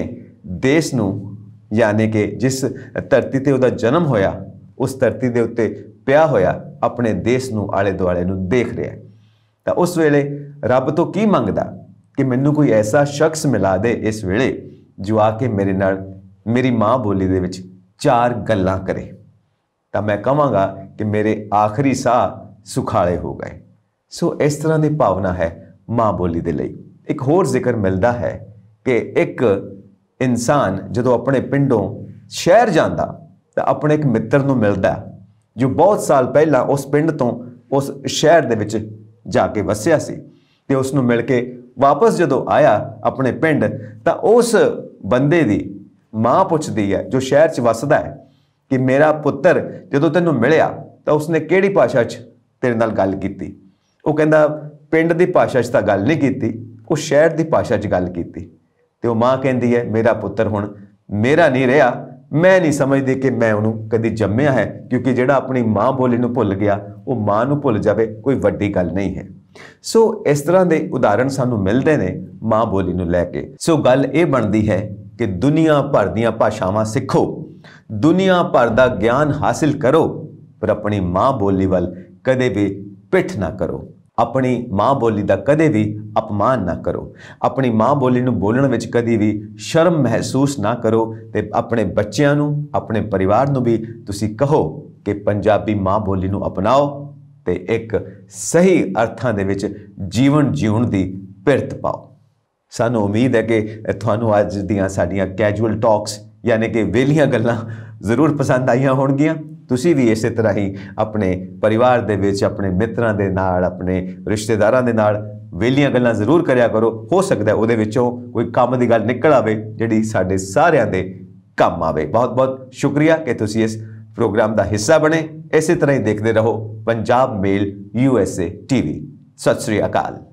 ਦੇਸ਼ ਨੂੰ ਯਾਨੀ ਕਿ ਜਿਸ ਧਰਤੀ ਤੇ ਉਹਦਾ ਜਨਮ ਹੋਇਆ ਉਸ ਧਰਤੀ ਦੇ ਉੱਤੇ ਪਿਆ ਹੋਇਆ ਆਪਣੇ ਦੇਸ਼ ਨੂੰ ਆਲੇ ਦੁਆਲੇ ਨੂੰ ਦੇਖ ਰਿਹਾ ਤਾਂ ਉਸ ਵੇਲੇ ਰੱਬ ਤੋਂ ਕੀ ਮੰਗਦਾ ਕਿ ਮੈਨੂੰ ਕੋਈ ਐਸਾ ਸ਼ਖਸ ਮਿਲਾ ਦੇ ਇਸ ਵੇਲੇ ਜੋ ਆ ਕੇ ਮੇਰੇ ਨਾਲ ਮੇਰੀ ਮਾਂ ਬੋਲੀ ਦੇ ਵਿੱਚ ਚਾਰ ਗੱਲਾਂ ਕਰੇ ਤਾਂ ਮੈਂ ਕਹਾਂਗਾ ਕਿ ਮੇਰੇ ਆਖਰੀ ਸਾਹ ਸੁਖਾਲੇ ਹੋ ਗਏ ਸੋ ਇਸ ਤਰ੍ਹਾਂ ਦੀ ਭਾਵਨਾ ਹੈ ਮਾਂ ਬੋਲੀ ਦੇ ਲਈ ਇੱਕ ਹੋਰ ਜ਼ਿਕਰ ਮਿਲਦਾ ਹੈ ਕਿ ਇੱਕ ਇਨਸਾਨ ਜਦੋਂ ਆਪਣੇ ਪਿੰਡੋਂ ਸ਼ਹਿਰ ਜਾਂਦਾ ਤਾਂ ਆਪਣੇ ਇੱਕ ਮਿੱਤਰ ਨੂੰ ਮਿਲਦਾ ਜੋ ਬਹੁਤ ਸਾਲ ਪਹਿਲਾਂ ਉਸ ਪਿੰਡ ਤੋਂ ਉਸ ਸ਼ਹਿਰ ਦੇ ਵਿੱਚ ਜਾ ਕੇ ਵਸਿਆ ਸੀ ਤੇ ਉਸ ਨੂੰ ਮਿਲ ਕੇ ਵਾਪਸ ਜਦੋਂ ਆਇਆ ਆਪਣੇ ਪਿੰਡ ਤਾਂ ਉਸ ਬੰਦੇ ਦੀ ਮਾਂ ਪੁੱਛਦੀ ਹੈ ਜੋ ਸ਼ਹਿਰ 'ਚ ਵੱਸਦਾ ਹੈ ਕਿ ਮੇਰਾ ਪੁੱਤਰ ਜਦੋਂ ਤੈਨੂੰ ਮਿਲਿਆ ਤਾਂ ਉਸਨੇ ਕਿਹੜੀ ਭਾਸ਼ਾ 'ਚ ਤੇਰੇ ਨਾਲ ਗੱਲ ਕੀਤੀ ਉਹ ਕਹਿੰਦਾ ਪਿੰਡ ਦੀ ਭਾਸ਼ਾ 'ਚ ਤਾਂ ਗੱਲ ਨਹੀਂ ਕੀਤੀ ਉਹ ਸ਼ਹਿਰ ਦੀ ਭਾਸ਼ਾ 'ਚ ਗੱਲ ਕੀਤੀ ਤੇ ਉਹ ਮਾਂ ਕਹਿੰਦੀ ਹੈ ਮੇਰਾ ਪੁੱਤਰ ਹੁਣ ਮੇਰਾ ਨਹੀਂ ਰਿਹਾ ਮੈਂ ਨਹੀਂ ਸਮਝਦੀ ਕਿ ਮੈਂ ਉਹਨੂੰ ਕਦੀ ਜੰਮਿਆ ਹੈ ਕਿਉਂਕਿ ਜਿਹੜਾ ਆਪਣੀ ਮਾਂ ਬੋਲੀ ਨੂੰ ਭੁੱਲ ਗਿਆ ਉਹ ਮਾਂ ਨੂੰ ਭੁੱਲ ਜਾਵੇ ਕੋਈ ਵੱਡੀ ਗੱਲ ਨਹੀਂ ਹੈ ਸੋ ਇਸ ਤਰ੍ਹਾਂ ਦੇ ਉਦਾਹਰਣ ਸਾਨੂੰ ਮਿਲਦੇ ਨੇ ਮਾਂ ਬੋਲੀ ਨੂੰ ਲੈ ਕੇ ਸੋ ਗੱਲ ਇਹ ਬਣਦੀ ਹੈ ਕਿ ਦੁਨੀਆ ਭਰ ਦੀਆਂ ਭਾਸ਼ਾਵਾਂ ਸਿੱਖੋ ਦੁਨੀਆ ਭਰ ਦਾ ਗਿਆਨ ਹਾਸਲ ਕਰੋ ਪਰ ਆਪਣੀ ਮਾਂ ਬੋਲੀ ਵੱਲ ਕਦੇ ਵੀ ਪਿੱਠ ਨਾ ਕਰੋ ਆਪਣੀ ਮਾਂ ਬੋਲੀ ਦਾ ਕਦੇ ਵੀ ਅਪਮਾਨ ਨਾ ਕਰੋ ਆਪਣੀ ਮਾਂ ਬੋਲੀ ਨੂੰ ਬੋਲਣ ਵਿੱਚ ਕਦੀ ਵੀ ਸ਼ਰਮ ਮਹਿਸੂਸ ਨਾ ਕਰੋ ਤੇ ਆਪਣੇ ਬੱਚਿਆਂ ਨੂੰ ਆਪਣੇ ਪਰਿਵਾਰ ਨੂੰ ਵੀ ਤੁਸੀਂ ਕਹੋ ਕਿ ਪੰਜਾਬੀ ਮਾਂ ਬੋਲੀ ਨੂੰ ਅਪਣਾਓ ਤੇ ਇੱਕ ਸਹੀ ਅਰਥਾਂ ਦੇ ਵਿੱਚ ਜੀਵਨ ਜਿਉਣ ਦੀ ਪਿਰਤ ਪਾਓ ਸਾਨੂੰ ਉਮੀਦ ਹੈ ਕਿ ਤੁਹਾਨੂੰ ਅੱਜ ਦੀਆਂ ਸਾਡੀਆਂ ਕੈਜੂਅਲ ਟਾਕਸ ਯਾਨੀ ਕਿ ਵੇਲੀਆਂ ਗੱਲਾਂ ਜ਼ਰੂਰ ਪਸੰਦ ਆਈਆਂ ਹੋਣਗੀਆਂ ਤੁਸੀਂ ਵੀ ਇਸੇ ਤਰ੍ਹਾਂ ਹੀ ਆਪਣੇ ਪਰਿਵਾਰ ਦੇ ਵਿੱਚ ਆਪਣੇ ਮਿੱਤਰਾਂ ਦੇ ਨਾਲ ਆਪਣੇ ਰਿਸ਼ਤੇਦਾਰਾਂ ਦੇ ਨਾਲ ਵੇਲੀਆਂ ਗੱਲਾਂ ਜ਼ਰੂਰ ਕਰਿਆ ਕਰੋ ਹੋ ਸਕਦਾ ਉਹਦੇ ਵਿੱਚੋਂ ਕੋਈ ਕੰਮ ਦੀ ਗੱਲ ਨਿਕਲ ਆਵੇ ਜਿਹੜੀ ਸਾਡੇ ਸਾਰਿਆਂ ਦੇ ਕੰਮ ਆਵੇ ਬਹੁਤ ਬਹੁਤ ਸ਼ੁਕਰੀਆ ਕਿ ਤੁਸੀਂ ਇਸ ਪ੍ਰੋਗਰਾਮ ਦਾ ਹਿੱਸਾ ਬਣੇ ਇਸੇ ਤਰ੍ਹਾਂ ਹੀ ਦੇਖਦੇ ਰਹੋ Punjab mail U S A TV ਸਤਿ ਸ੍ਰੀ ਅਕਾਲ